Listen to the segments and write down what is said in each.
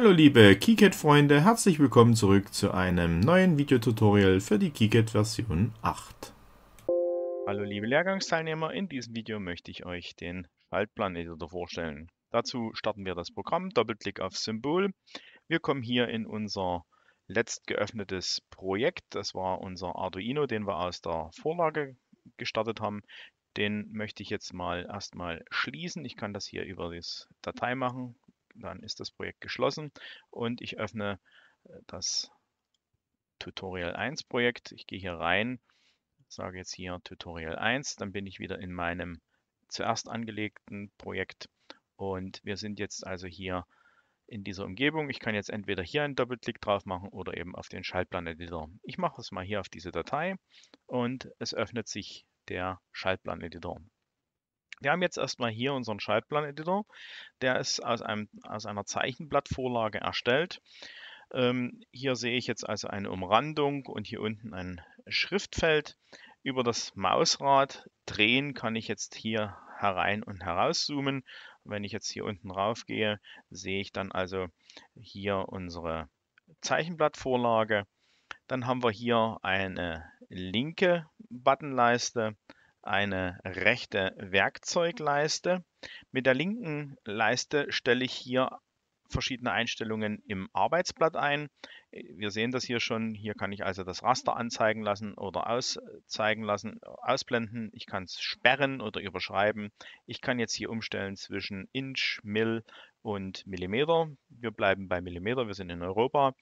Hallo liebe KiCad-Freunde, herzlich willkommen zurück zu einem neuen Videotutorial für die KiCad Version 8. Hallo liebe Lehrgangsteilnehmer, in diesem Video möchte ich euch den Faltplan-Editor vorstellen. Dazu starten wir das Programm, Doppelklick auf Symbol. Wir kommen hier in unser letzt geöffnetes Projekt, das war unser Arduino, den wir aus der Vorlage gestartet haben. Den möchte ich jetzt mal erstmal schließen. Ich kann das hier über das Datei machen, dann ist das Projekt geschlossen und ich öffne äh, das Tutorial 1 Projekt. Ich gehe hier rein, sage jetzt hier Tutorial 1, dann bin ich wieder in meinem zuerst angelegten Projekt und wir sind jetzt also hier in dieser Umgebung. Ich kann jetzt entweder hier einen Doppelklick drauf machen oder eben auf den Schaltplan-Editor. Ich mache es mal hier auf diese Datei und es öffnet sich der Schaltplan-Editor. Wir haben jetzt erstmal hier unseren Schaltplan-Editor. Der ist aus, einem, aus einer Zeichenblattvorlage erstellt. Ähm, hier sehe ich jetzt also eine Umrandung und hier unten ein Schriftfeld. Über das Mausrad drehen kann ich jetzt hier herein und herauszoomen. Wenn ich jetzt hier unten rauf gehe, sehe ich dann also hier unsere Zeichenblattvorlage. Dann haben wir hier eine linke Buttonleiste eine rechte Werkzeugleiste. Mit der linken Leiste stelle ich hier verschiedene Einstellungen im Arbeitsblatt ein. Wir sehen das hier schon. Hier kann ich also das Raster anzeigen lassen oder auszeigen lassen, ausblenden. Ich kann es sperren oder überschreiben. Ich kann jetzt hier umstellen zwischen Inch, Mill und Millimeter. Wir bleiben bei Millimeter. Wir sind in Europa.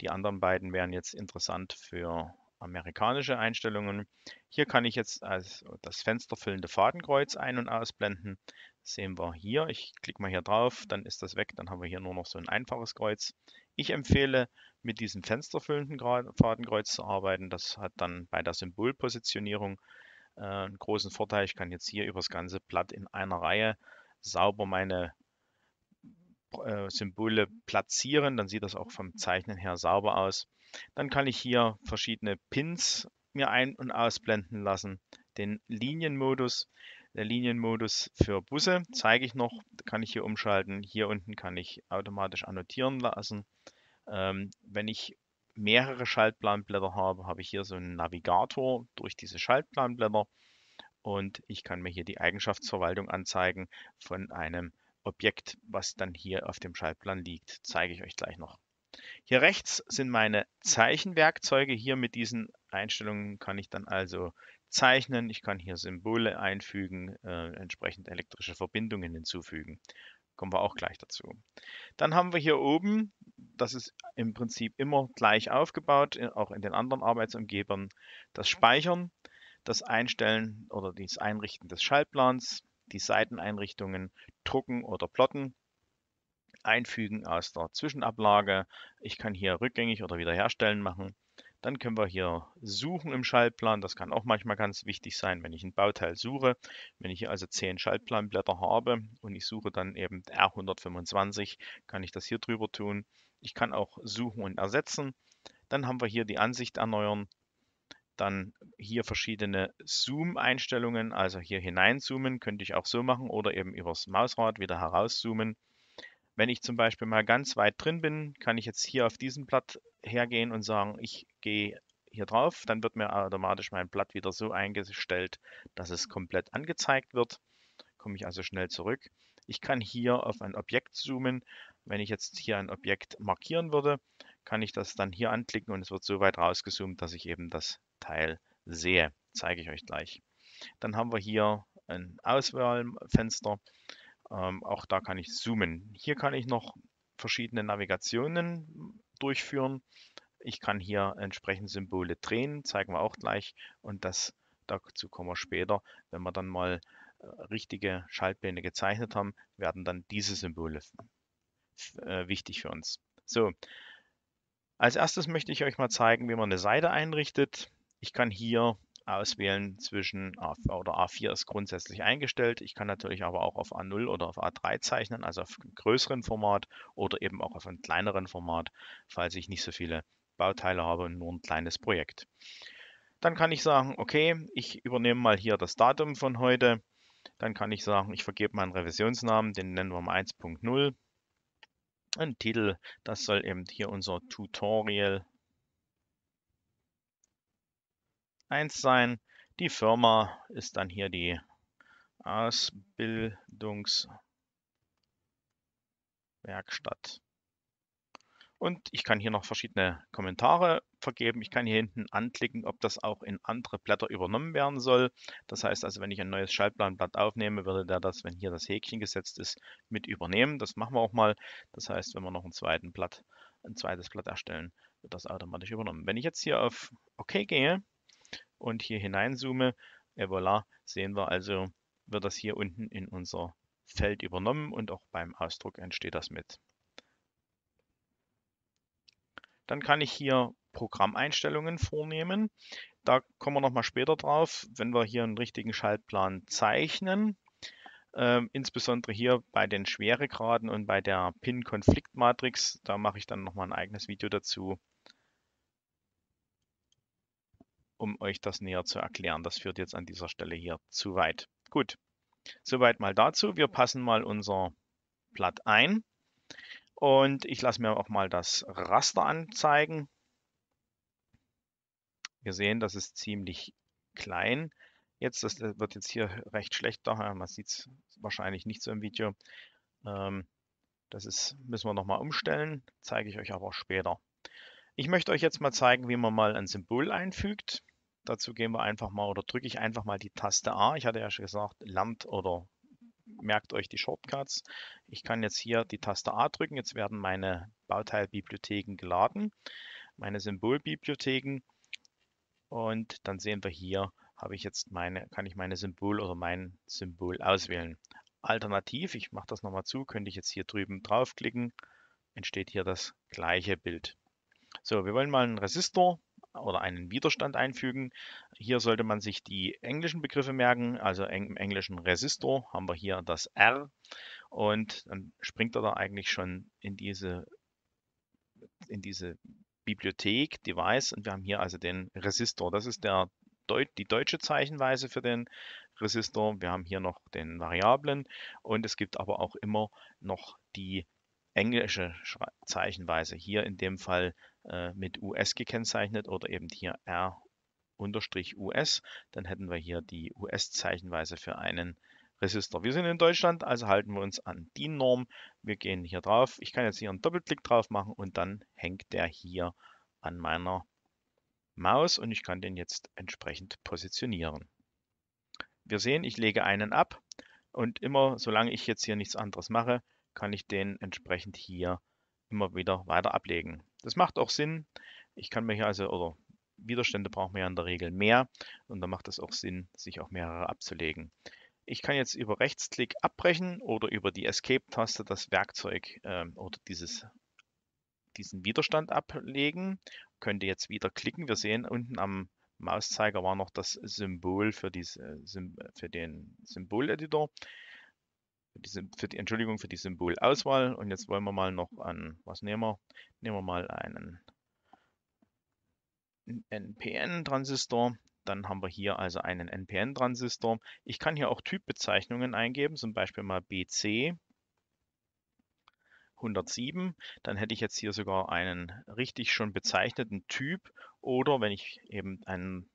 Die anderen beiden wären jetzt interessant für amerikanische Einstellungen. Hier kann ich jetzt als das fensterfüllende Fadenkreuz ein- und ausblenden. Das sehen wir hier. Ich klicke mal hier drauf, dann ist das weg. Dann haben wir hier nur noch so ein einfaches Kreuz. Ich empfehle, mit diesem fensterfüllenden Fadenkreuz zu arbeiten. Das hat dann bei der Symbolpositionierung äh, einen großen Vorteil. Ich kann jetzt hier über das ganze Blatt in einer Reihe sauber meine äh, Symbole platzieren, dann sieht das auch vom Zeichnen her sauber aus. Dann kann ich hier verschiedene Pins mir ein- und ausblenden lassen. Den Linienmodus, der Linienmodus für Busse zeige ich noch, kann ich hier umschalten. Hier unten kann ich automatisch annotieren lassen. Ähm, wenn ich mehrere Schaltplanblätter habe, habe ich hier so einen Navigator durch diese Schaltplanblätter und ich kann mir hier die Eigenschaftsverwaltung anzeigen von einem Objekt, was dann hier auf dem Schaltplan liegt. Zeige ich euch gleich noch. Hier rechts sind meine Zeichenwerkzeuge. Hier mit diesen Einstellungen kann ich dann also zeichnen. Ich kann hier Symbole einfügen, äh, entsprechend elektrische Verbindungen hinzufügen. Kommen wir auch gleich dazu. Dann haben wir hier oben, das ist im Prinzip immer gleich aufgebaut, äh, auch in den anderen Arbeitsumgebern, das Speichern, das Einstellen oder das Einrichten des Schaltplans, die Seiteneinrichtungen, Drucken oder Plotten, einfügen aus der Zwischenablage. Ich kann hier rückgängig oder wiederherstellen machen. Dann können wir hier suchen im Schaltplan. Das kann auch manchmal ganz wichtig sein, wenn ich ein Bauteil suche. Wenn ich hier also 10 Schaltplanblätter habe und ich suche dann eben R125, kann ich das hier drüber tun. Ich kann auch suchen und ersetzen. Dann haben wir hier die Ansicht erneuern. Dann hier verschiedene Zoom-Einstellungen, also hier hineinzoomen, könnte ich auch so machen oder eben übers Mausrad wieder herauszoomen. Wenn ich zum Beispiel mal ganz weit drin bin, kann ich jetzt hier auf diesem Blatt hergehen und sagen, ich gehe hier drauf, dann wird mir automatisch mein Blatt wieder so eingestellt, dass es komplett angezeigt wird. Komme ich also schnell zurück. Ich kann hier auf ein Objekt zoomen. Wenn ich jetzt hier ein Objekt markieren würde, kann ich das dann hier anklicken und es wird so weit rausgezoomt, dass ich eben das Teil sehe. Zeige ich euch gleich. Dann haben wir hier ein Auswahlfenster. Ähm, auch da kann ich zoomen. Hier kann ich noch verschiedene Navigationen durchführen. Ich kann hier entsprechend Symbole drehen, zeigen wir auch gleich. Und das, dazu kommen wir später. Wenn wir dann mal äh, richtige Schaltpläne gezeichnet haben, werden dann diese Symbole äh, wichtig für uns. So, als erstes möchte ich euch mal zeigen, wie man eine Seite einrichtet. Ich kann hier auswählen zwischen A oder A4 ist grundsätzlich eingestellt. Ich kann natürlich aber auch auf A0 oder auf A3 zeichnen, also auf einem größeren Format oder eben auch auf einem kleineren Format, falls ich nicht so viele Bauteile habe und nur ein kleines Projekt. Dann kann ich sagen, okay, ich übernehme mal hier das Datum von heute. Dann kann ich sagen, ich vergebe meinen Revisionsnamen, den nennen wir mal 1.0. Ein Titel, das soll eben hier unser Tutorial 1 sein. Die Firma ist dann hier die Ausbildungswerkstatt. Und ich kann hier noch verschiedene Kommentare vergeben. Ich kann hier hinten anklicken, ob das auch in andere Blätter übernommen werden soll. Das heißt also, wenn ich ein neues Schaltplanblatt aufnehme, würde der das, wenn hier das Häkchen gesetzt ist, mit übernehmen. Das machen wir auch mal. Das heißt, wenn wir noch ein, zweiten Blatt, ein zweites Blatt erstellen, wird das automatisch übernommen. Wenn ich jetzt hier auf OK gehe, und hier hineinzoome, et voilà, sehen wir also, wird das hier unten in unser Feld übernommen und auch beim Ausdruck entsteht das mit. Dann kann ich hier Programmeinstellungen vornehmen. Da kommen wir nochmal später drauf, wenn wir hier einen richtigen Schaltplan zeichnen. Ähm, insbesondere hier bei den Schweregraden und bei der Pin-Konfliktmatrix, da mache ich dann nochmal ein eigenes Video dazu. um euch das näher zu erklären. Das führt jetzt an dieser Stelle hier zu weit. Gut, soweit mal dazu. Wir passen mal unser Blatt ein und ich lasse mir auch mal das Raster anzeigen. Wir sehen, das ist ziemlich klein. Jetzt, das äh, wird jetzt hier recht schlecht, man sieht es wahrscheinlich nicht so im Video. Ähm, das ist, müssen wir nochmal umstellen, zeige ich euch aber später. Ich möchte euch jetzt mal zeigen, wie man mal ein Symbol einfügt. Dazu gehen wir einfach mal oder drücke ich einfach mal die Taste A. Ich hatte ja schon gesagt, lernt oder merkt euch die Shortcuts. Ich kann jetzt hier die Taste A drücken. Jetzt werden meine Bauteilbibliotheken geladen, meine Symbolbibliotheken. Und dann sehen wir hier, habe ich jetzt meine, kann ich meine Symbol oder mein Symbol auswählen. Alternativ, ich mache das nochmal zu, könnte ich jetzt hier drüben draufklicken, entsteht hier das gleiche Bild. So, wir wollen mal einen Resistor oder einen Widerstand einfügen. Hier sollte man sich die englischen Begriffe merken, also im englischen Resistor haben wir hier das R und dann springt er da eigentlich schon in diese, in diese Bibliothek, Device und wir haben hier also den Resistor. Das ist der, die deutsche Zeichenweise für den Resistor. Wir haben hier noch den Variablen und es gibt aber auch immer noch die englische Schrei Zeichenweise, hier in dem Fall äh, mit US gekennzeichnet oder eben hier R unterstrich US, dann hätten wir hier die US-Zeichenweise für einen Resistor. Wir sind in Deutschland, also halten wir uns an die Norm. Wir gehen hier drauf. Ich kann jetzt hier einen Doppelklick drauf machen und dann hängt der hier an meiner Maus und ich kann den jetzt entsprechend positionieren. Wir sehen, ich lege einen ab und immer, solange ich jetzt hier nichts anderes mache, kann ich den entsprechend hier immer wieder weiter ablegen. Das macht auch Sinn. Ich kann mir hier also, oder Widerstände brauchen wir ja in der Regel mehr und da macht es auch Sinn, sich auch mehrere abzulegen. Ich kann jetzt über Rechtsklick abbrechen oder über die Escape-Taste das Werkzeug äh, oder dieses, diesen Widerstand ablegen. Könnte jetzt wieder klicken. Wir sehen unten am Mauszeiger war noch das Symbol für, diese, äh, für den Symboleditor die, für die, Entschuldigung für die Symbolauswahl. Und jetzt wollen wir mal noch an, was nehmen wir? Nehmen wir mal einen NPN-Transistor. Dann haben wir hier also einen NPN-Transistor. Ich kann hier auch Typbezeichnungen eingeben, zum Beispiel mal BC 107. Dann hätte ich jetzt hier sogar einen richtig schon bezeichneten Typ oder wenn ich eben einen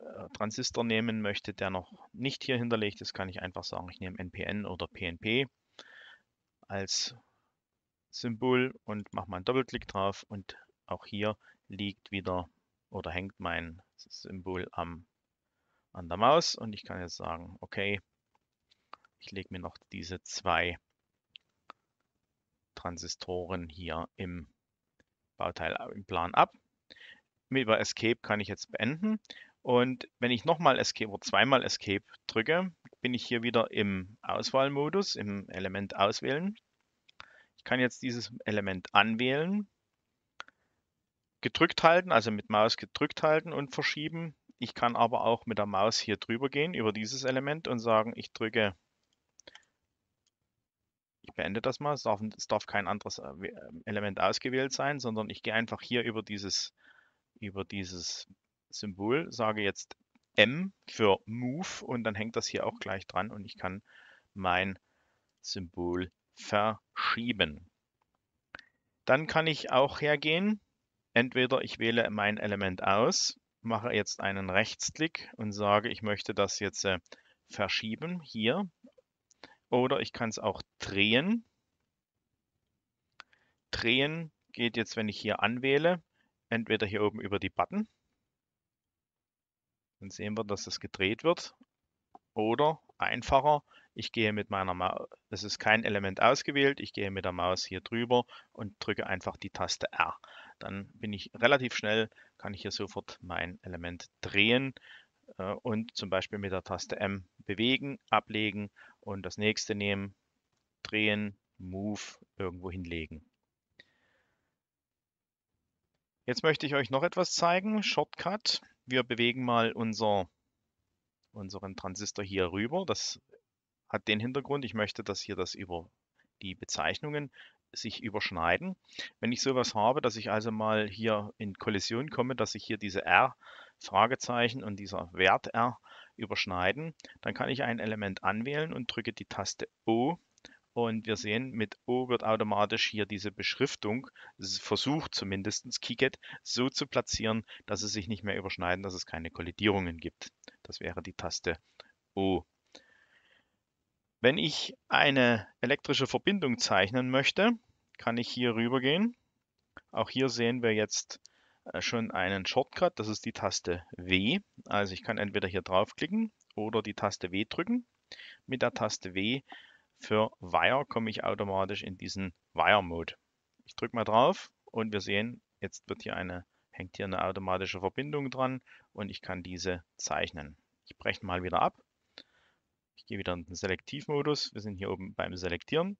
äh, Transistor nehmen möchte, der noch nicht hier hinterlegt ist, kann ich einfach sagen, ich nehme NPN oder PNP als Symbol und mache mal einen Doppelklick drauf und auch hier liegt wieder oder hängt mein Symbol am, an der Maus und ich kann jetzt sagen, okay, ich lege mir noch diese zwei Transistoren hier im Bauteil im Plan ab. Über Escape kann ich jetzt beenden und wenn ich nochmal Escape oder zweimal Escape drücke, bin ich hier wieder im Auswahlmodus, im Element auswählen. Ich kann jetzt dieses Element anwählen, gedrückt halten, also mit Maus gedrückt halten und verschieben. Ich kann aber auch mit der Maus hier drüber gehen über dieses Element und sagen, ich drücke, ich beende das mal, es darf, es darf kein anderes äh, Element ausgewählt sein, sondern ich gehe einfach hier über dieses, über dieses Symbol, sage jetzt M für Move und dann hängt das hier auch gleich dran und ich kann mein Symbol verschieben. Dann kann ich auch hergehen. Entweder ich wähle mein Element aus, mache jetzt einen Rechtsklick und sage, ich möchte das jetzt äh, verschieben hier. Oder ich kann es auch drehen. Drehen geht jetzt, wenn ich hier anwähle, entweder hier oben über die Button dann sehen wir, dass es gedreht wird. Oder einfacher, ich gehe mit meiner Maus, es ist kein Element ausgewählt, ich gehe mit der Maus hier drüber und drücke einfach die Taste R. Dann bin ich relativ schnell, kann ich hier sofort mein Element drehen äh, und zum Beispiel mit der Taste M bewegen, ablegen und das nächste nehmen, drehen, Move irgendwo hinlegen. Jetzt möchte ich euch noch etwas zeigen, Shortcut wir bewegen mal unser, unseren Transistor hier rüber. Das hat den Hintergrund, ich möchte, dass hier das über die Bezeichnungen sich überschneiden. Wenn ich sowas habe, dass ich also mal hier in Kollision komme, dass ich hier diese R Fragezeichen und dieser Wert R überschneiden, dann kann ich ein Element anwählen und drücke die Taste O und wir sehen, mit O wird automatisch hier diese Beschriftung, versucht zumindest KeyGet, so zu platzieren, dass sie sich nicht mehr überschneiden, dass es keine Kollidierungen gibt. Das wäre die Taste O. Wenn ich eine elektrische Verbindung zeichnen möchte, kann ich hier rüber gehen. Auch hier sehen wir jetzt äh, schon einen Shortcut, das ist die Taste W. Also ich kann entweder hier draufklicken oder die Taste W drücken. Mit der Taste W für Wire komme ich automatisch in diesen Wire-Mode. Ich drücke mal drauf und wir sehen, jetzt wird hier eine, hängt hier eine automatische Verbindung dran und ich kann diese zeichnen. Ich breche mal wieder ab. Ich gehe wieder in den Selektivmodus. Wir sind hier oben beim Selektieren.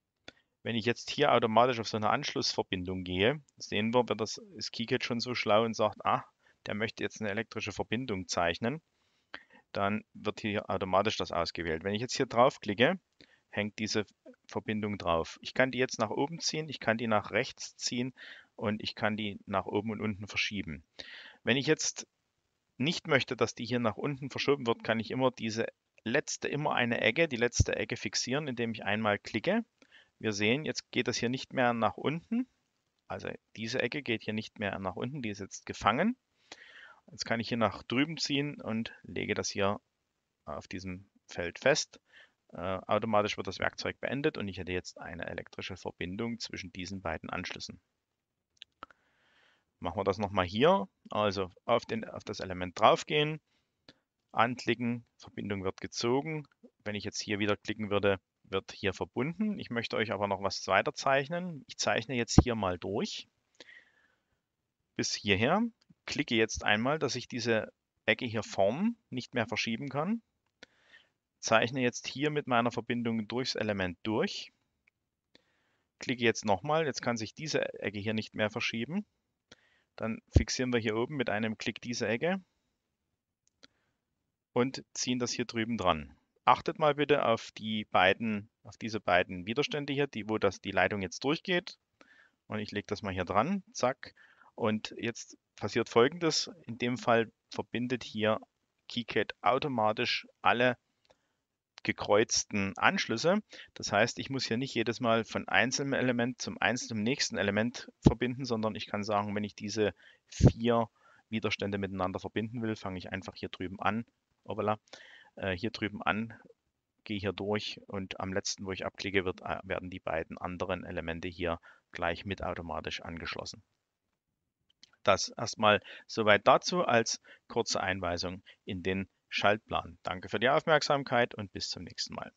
Wenn ich jetzt hier automatisch auf so eine Anschlussverbindung gehe, sehen wir, wird das, ist KiCad schon so schlau und sagt, ah, der möchte jetzt eine elektrische Verbindung zeichnen, dann wird hier automatisch das ausgewählt. Wenn ich jetzt hier draufklicke, hängt diese Verbindung drauf. Ich kann die jetzt nach oben ziehen, ich kann die nach rechts ziehen und ich kann die nach oben und unten verschieben. Wenn ich jetzt nicht möchte, dass die hier nach unten verschoben wird, kann ich immer diese letzte, immer eine Ecke, die letzte Ecke fixieren, indem ich einmal klicke. Wir sehen, jetzt geht das hier nicht mehr nach unten. Also diese Ecke geht hier nicht mehr nach unten, die ist jetzt gefangen. Jetzt kann ich hier nach drüben ziehen und lege das hier auf diesem Feld fest. Äh, automatisch wird das Werkzeug beendet und ich hätte jetzt eine elektrische Verbindung zwischen diesen beiden Anschlüssen. Machen wir das nochmal hier, also auf, den, auf das Element draufgehen, anklicken, Verbindung wird gezogen. Wenn ich jetzt hier wieder klicken würde, wird hier verbunden. Ich möchte euch aber noch was weiter zeichnen. Ich zeichne jetzt hier mal durch bis hierher, klicke jetzt einmal, dass ich diese Ecke hier vorn nicht mehr verschieben kann zeichne jetzt hier mit meiner Verbindung durchs Element durch. Klicke jetzt nochmal, jetzt kann sich diese Ecke hier nicht mehr verschieben. Dann fixieren wir hier oben mit einem Klick diese Ecke und ziehen das hier drüben dran. Achtet mal bitte auf die beiden, auf diese beiden Widerstände hier, die, wo das, die Leitung jetzt durchgeht. Und ich lege das mal hier dran, zack. Und jetzt passiert folgendes, in dem Fall verbindet hier KiCad automatisch alle gekreuzten Anschlüsse. Das heißt, ich muss hier nicht jedes Mal von einzelnen Element zum einzelnen nächsten Element verbinden, sondern ich kann sagen, wenn ich diese vier Widerstände miteinander verbinden will, fange ich einfach hier drüben an, obala, oh, äh, hier drüben an, gehe hier durch und am letzten, wo ich abklicke, wird, äh, werden die beiden anderen Elemente hier gleich mit automatisch angeschlossen. Das erstmal soweit dazu als kurze Einweisung in den Schaltplan. Danke für die Aufmerksamkeit und bis zum nächsten Mal.